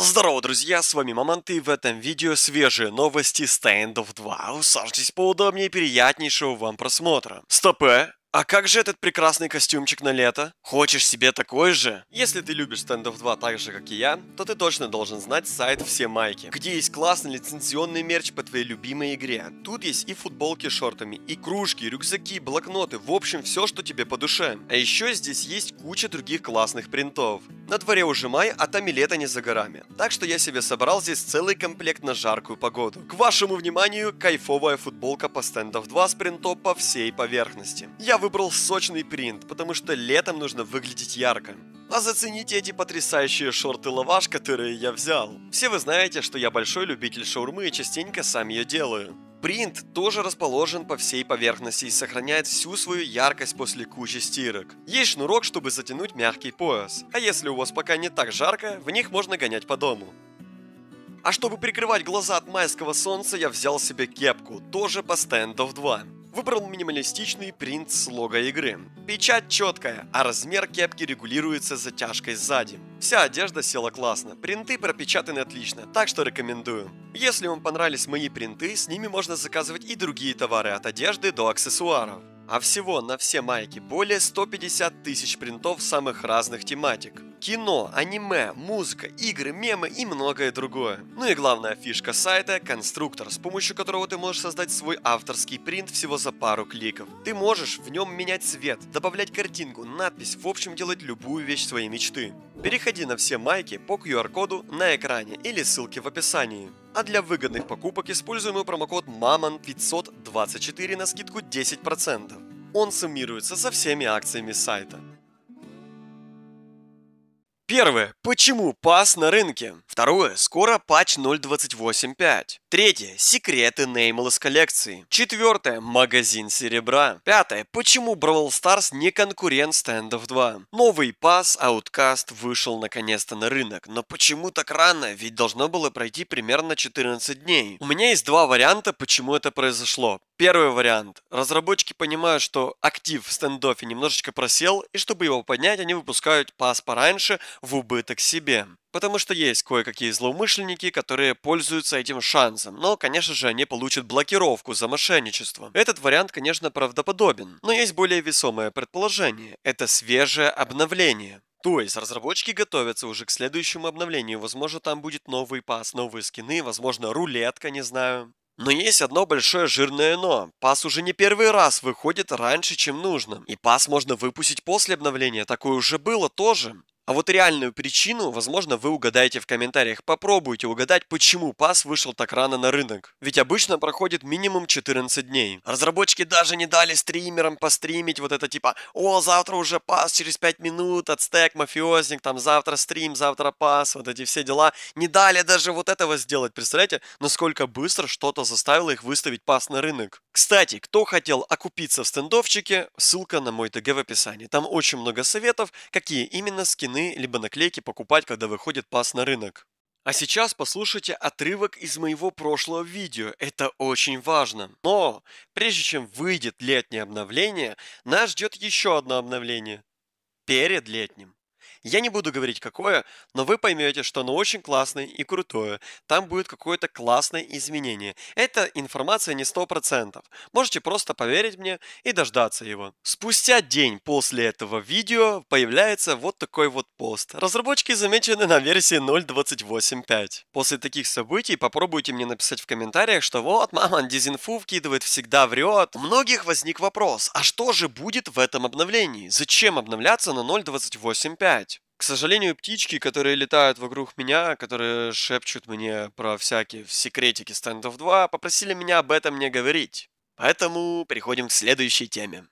Здорово, друзья, с вами Мамонт, и в этом видео свежие новости Stand of 2. Усаживайтесь поудобнее приятнейшего вам просмотра. Стопе, э? А как же этот прекрасный костюмчик на лето? Хочешь себе такой же? Если ты любишь стендов 2 так же, как и я, то ты точно должен знать сайт «Все майки», где есть классный лицензионный мерч по твоей любимой игре. Тут есть и футболки с шортами, и кружки, рюкзаки, блокноты, в общем, все, что тебе по душе. А еще здесь есть куча других классных принтов. На дворе уже май, а там и лето не за горами. Так что я себе собрал здесь целый комплект на жаркую погоду. К вашему вниманию, кайфовая футболка по стендов 2 с принтом по всей поверхности. Я выбрал сочный принт, потому что летом нужно выглядеть ярко. А зацените эти потрясающие шорты лаваш, которые я взял. Все вы знаете, что я большой любитель шаурмы и частенько сам ее делаю. Принт тоже расположен по всей поверхности и сохраняет всю свою яркость после кучи стирок. Есть шнурок, чтобы затянуть мягкий пояс, а если у вас пока не так жарко, в них можно гонять по дому. А чтобы прикрывать глаза от майского солнца, я взял себе кепку, тоже по стендов of 2 выбрал минималистичный принт с лого игры. Печать четкая, а размер кепки регулируется затяжкой сзади. Вся одежда села классно, принты пропечатаны отлично, так что рекомендую. Если вам понравились мои принты, с ними можно заказывать и другие товары от одежды до аксессуаров. А всего на все майки более 150 тысяч принтов самых разных тематик. Кино, аниме, музыка, игры, мемы и многое другое. Ну и главная фишка сайта – конструктор, с помощью которого ты можешь создать свой авторский принт всего за пару кликов. Ты можешь в нем менять цвет, добавлять картинку, надпись, в общем делать любую вещь своей мечты. Переходи на все майки по QR-коду на экране или ссылке в описании. А для выгодных покупок используем промокод MAMON524 на скидку 10%. Он суммируется со всеми акциями сайта. Первое. Почему пас на рынке? Второе. Скоро патч 0.28.5. Третье. Секреты Неймлес коллекции. Четвертое. Магазин серебра. Пятое. Почему Бравл Старс не конкурент стендов 2? Новый пас Outcast вышел наконец-то на рынок, но почему так рано? Ведь должно было пройти примерно 14 дней. У меня есть два варианта, почему это произошло. Первый вариант. Разработчики понимают, что актив в стендофе немножечко просел, и чтобы его поднять, они выпускают пас пораньше в убыток себе. Потому что есть кое-какие злоумышленники, которые пользуются этим шансом, но, конечно же, они получат блокировку за мошенничество. Этот вариант, конечно, правдоподобен, но есть более весомое предположение – это свежее обновление. То есть разработчики готовятся уже к следующему обновлению. Возможно, там будет новый пас, новые скины, возможно, рулетка, не знаю. Но есть одно большое жирное «но». Пас уже не первый раз выходит раньше, чем нужно. И пас можно выпустить после обновления. Такое уже было тоже. А вот реальную причину, возможно, вы угадаете в комментариях. Попробуйте угадать, почему пас вышел так рано на рынок. Ведь обычно проходит минимум 14 дней. Разработчики даже не дали стримерам постримить вот это типа «О, завтра уже пас, через 5 минут, отстек, мафиозник, там завтра стрим, завтра пас», вот эти все дела. Не дали даже вот этого сделать. Представляете, насколько быстро что-то заставило их выставить пас на рынок. Кстати, кто хотел окупиться в стендовчике, ссылка на мой ТГ в описании. Там очень много советов, какие именно скины скины, либо наклейки покупать, когда выходит пас на рынок. А сейчас послушайте отрывок из моего прошлого видео, это очень важно. Но прежде чем выйдет летнее обновление, нас ждет еще одно обновление. Перед летним. Я не буду говорить какое, но вы поймете, что оно очень классное и крутое. Там будет какое-то классное изменение. Эта информация не сто процентов. Можете просто поверить мне и дождаться его. Спустя день после этого видео появляется вот такой вот пост. Разработчики замечены на версии 0.28.5. После таких событий попробуйте мне написать в комментариях, что вот, мама, дезинфу вкидывает, всегда врет. У многих возник вопрос, а что же будет в этом обновлении? Зачем обновляться на 0.28.5? К сожалению, птички, которые летают вокруг меня, которые шепчут мне про всякие секретики стендов 2, попросили меня об этом не говорить. Поэтому переходим к следующей теме.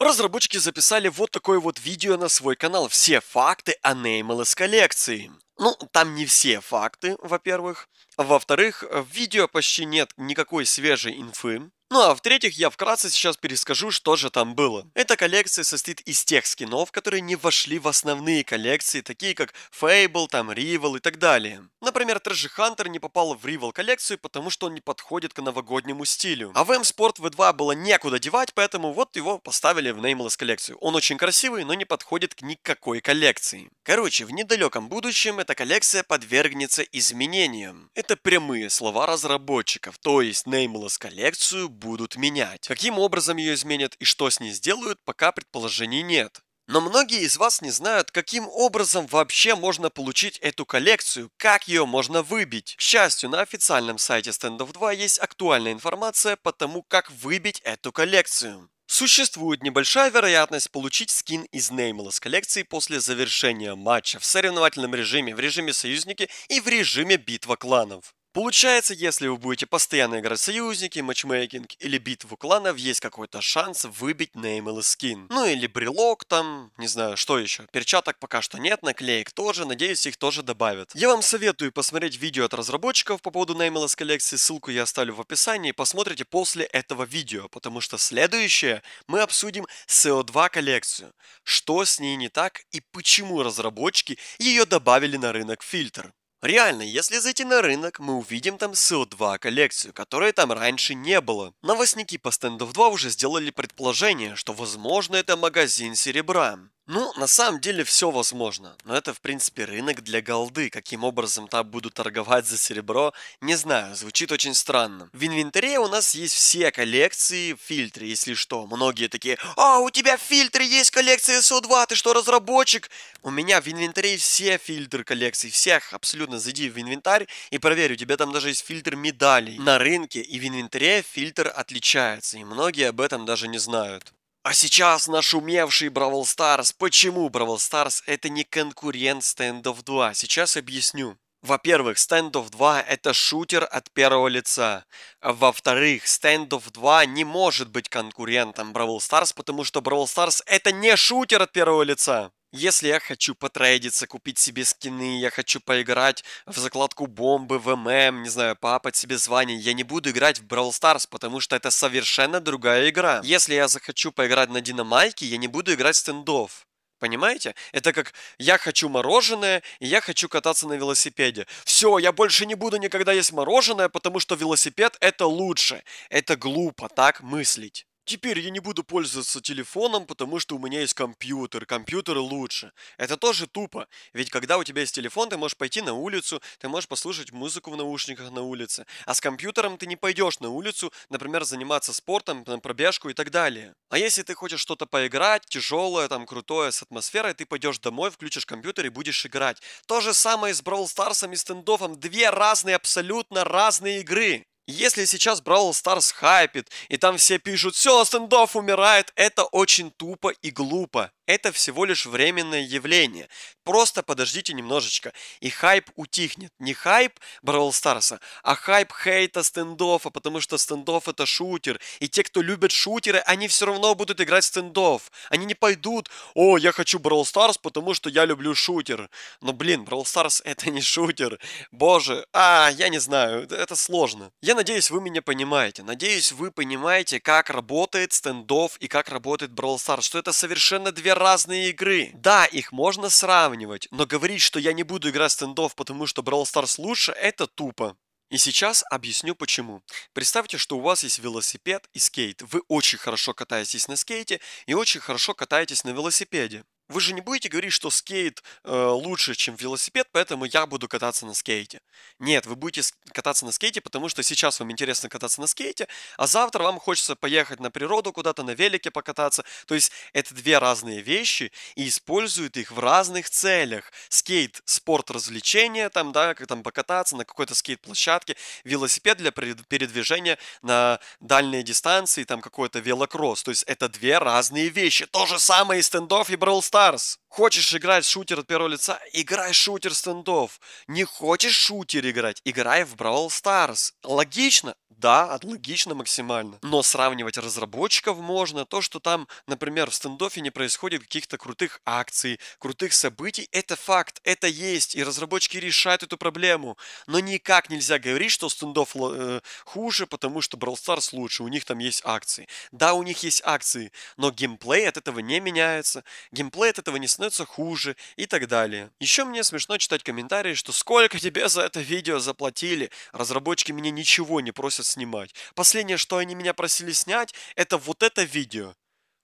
Разработчики записали вот такое вот видео на свой канал. Все факты о Неймл из коллекции. Ну, там не все факты, во-первых. Во-вторых, в видео почти нет никакой свежей инфы. Ну а в-третьих, я вкратце сейчас перескажу, что же там было. Эта коллекция состоит из тех скинов, которые не вошли в основные коллекции, такие как Fable, там Rival и так далее. Например, Treasure Hunter не попал в Rival коллекцию, потому что он не подходит к новогоднему стилю. А в M-Sport V2 было некуда девать, поэтому вот его поставили в Nameless коллекцию. Он очень красивый, но не подходит к никакой коллекции. Короче, в недалеком будущем эта коллекция подвергнется изменениям. Это прямые слова разработчиков, то есть Nameless коллекцию будут менять. Каким образом ее изменят и что с ней сделают, пока предположений нет. Но многие из вас не знают, каким образом вообще можно получить эту коллекцию, как ее можно выбить. К счастью, на официальном сайте Standoff 2 есть актуальная информация по тому, как выбить эту коллекцию. Существует небольшая вероятность получить скин из Nameless коллекции после завершения матча в соревновательном режиме, в режиме союзники и в режиме битва кланов. Получается, если вы будете постоянно играть в союзники, матчмейкинг или битву кланов, есть какой-то шанс выбить неймл скин. Ну или брелок там, не знаю, что еще. Перчаток пока что нет, наклеек тоже, надеюсь их тоже добавят. Я вам советую посмотреть видео от разработчиков по поводу неймлс коллекции, ссылку я оставлю в описании, посмотрите после этого видео, потому что следующее мы обсудим CO2 коллекцию. Что с ней не так и почему разработчики ее добавили на рынок фильтр. Реально, если зайти на рынок, мы увидим там SEO2 коллекцию, которой там раньше не было. Новостники по стендов 2 уже сделали предположение, что возможно это магазин серебра. Ну, на самом деле все возможно, но это в принципе рынок для голды, каким образом там будут торговать за серебро, не знаю, звучит очень странно. В инвентаре у нас есть все коллекции, фильтры, если что. Многие такие, а, у тебя в фильтре есть коллекция СО2, ты что, разработчик? У меня в инвентаре все фильтры коллекций, всех, абсолютно, зайди в инвентарь и проверь, у тебя там даже есть фильтр медалей. На рынке и в инвентаре фильтр отличается, и многие об этом даже не знают. А сейчас нашумевший Бравл Старс. Почему Бравл Старс это не конкурент Standoff 2? Сейчас объясню. Во-первых, Standoff 2 это шутер от первого лица. Во-вторых, Standoff 2 не может быть конкурентом Бравл Старс, потому что Бравл Старс это не шутер от первого лица. Если я хочу потрейдиться, купить себе скины, я хочу поиграть в закладку бомбы, в ММ, не знаю, поапать себе звание, я не буду играть в Brawl Stars, потому что это совершенно другая игра. Если я захочу поиграть на Динамайке, я не буду играть в стендов. Понимаете? Это как я хочу мороженое, и я хочу кататься на велосипеде. Все, я больше не буду никогда есть мороженое, потому что велосипед это лучше. Это глупо так мыслить. Теперь я не буду пользоваться телефоном, потому что у меня есть компьютер, компьютер лучше. Это тоже тупо, ведь когда у тебя есть телефон, ты можешь пойти на улицу, ты можешь послушать музыку в наушниках на улице, а с компьютером ты не пойдешь на улицу, например, заниматься спортом, на пробежку и так далее. А если ты хочешь что-то поиграть, тяжелое, там, крутое, с атмосферой, ты пойдешь домой, включишь компьютер и будешь играть. То же самое с Brawl Stars и стендофом, две разные, абсолютно разные игры. Если сейчас Brawl Stars хайпит, и там все пишут «Все, стендов умирает», это очень тупо и глупо это всего лишь временное явление. Просто подождите немножечко, и хайп утихнет. Не хайп Бравл Старса, а хайп хейта стендофа, потому что стендоф это шутер. И те, кто любят шутеры, они все равно будут играть стендов. Они не пойдут, о, я хочу Бравл Старс, потому что я люблю шутер. Но, блин, Бравл Старс это не шутер. Боже, а, я не знаю, это сложно. Я надеюсь, вы меня понимаете. Надеюсь, вы понимаете, как работает стендов и как работает Бравл Старс, что это совершенно две разные игры. Да, их можно сравнивать, но говорить, что я не буду играть в стендов, потому что Brawl Stars лучше, это тупо. И сейчас объясню почему. Представьте, что у вас есть велосипед и скейт. Вы очень хорошо катаетесь на скейте и очень хорошо катаетесь на велосипеде. Вы же не будете говорить, что скейт э, лучше, чем велосипед, поэтому я буду кататься на скейте. Нет, вы будете кататься на скейте, потому что сейчас вам интересно кататься на скейте, а завтра вам хочется поехать на природу куда-то, на велике покататься. То есть это две разные вещи и используют их в разных целях. Скейт – спорт развлечения, там, да, как там покататься на какой-то скейт-площадке, велосипед для передвижения на дальние дистанции, там какой-то велокросс. То есть это две разные вещи. То же самое и стендов и Brawl Stars. Stars. Хочешь играть шутер от первого лица? Играй шутер стендов. Не хочешь шутер играть? Играй в Brawl Stars. Логично? да, логично максимально. Но сравнивать разработчиков можно. То, что там, например, в стендофе не происходит каких-то крутых акций, крутых событий, это факт, это есть. И разработчики решают эту проблему. Но никак нельзя говорить, что стендов э, хуже, потому что Brawl Stars лучше, у них там есть акции. Да, у них есть акции, но геймплей от этого не меняется, геймплей от этого не становится хуже и так далее. Еще мне смешно читать комментарии, что сколько тебе за это видео заплатили, разработчики меня ничего не просят снимать. Последнее, что они меня просили снять, это вот это видео.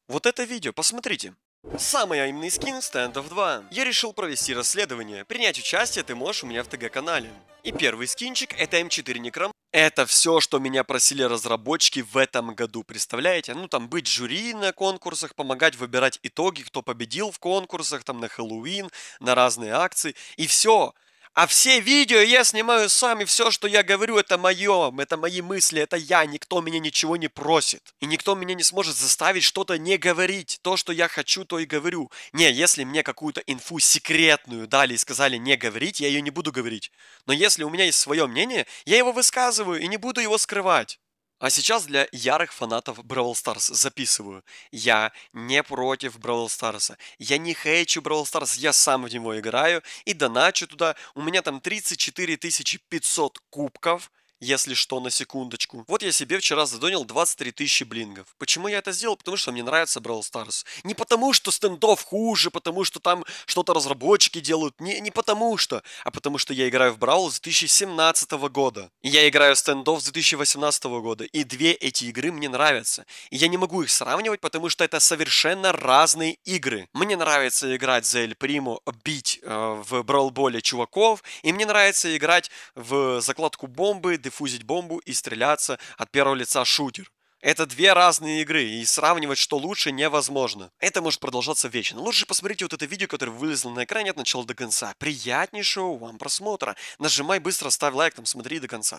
Вот это видео, посмотрите. Самый аимный скин стендов 2. Я решил провести расследование. Принять участие ты можешь у меня в ТГ-канале. И первый скинчик это М4 Некром. Это все, что меня просили разработчики в этом году, представляете? Ну, там, быть жюри на конкурсах, помогать выбирать итоги, кто победил в конкурсах, там, на Хэллоуин, на разные акции. И все. А все видео я снимаю сам, и все, что я говорю, это мое, это мои мысли, это я, никто меня ничего не просит. И никто меня не сможет заставить что-то не говорить. То, что я хочу, то и говорю. Не, если мне какую-то инфу секретную дали и сказали не говорить, я ее не буду говорить. Но если у меня есть свое мнение, я его высказываю и не буду его скрывать. А сейчас для ярых фанатов Бравл Старс записываю. Я не против Бравл Старса. Я не хейчу Бравл Старс, я сам в него играю и доначу туда. У меня там 34 500 кубков – если что, на секундочку. Вот я себе вчера задонил 23 тысячи блингов. Почему я это сделал? Потому что мне нравится Brawl Stars. Не потому, что стендов хуже, потому что там что-то разработчики делают. Не, не потому что, а потому что я играю в Brawl с 2017 года. я играю в стендов с 2018 года. И две эти игры мне нравятся. И я не могу их сравнивать, потому что это совершенно разные игры. Мне нравится играть за Эль Приму, бить э, в Brawl Боле чуваков. И мне нравится играть в закладку бомбы, дефузить бомбу и стреляться от первого лица шутер. Это две разные игры, и сравнивать, что лучше, невозможно. Это может продолжаться вечно. Лучше посмотрите вот это видео, которое вылезло на экране от начала до конца. Приятнейшего вам просмотра. Нажимай быстро, ставь лайк, там смотри до конца.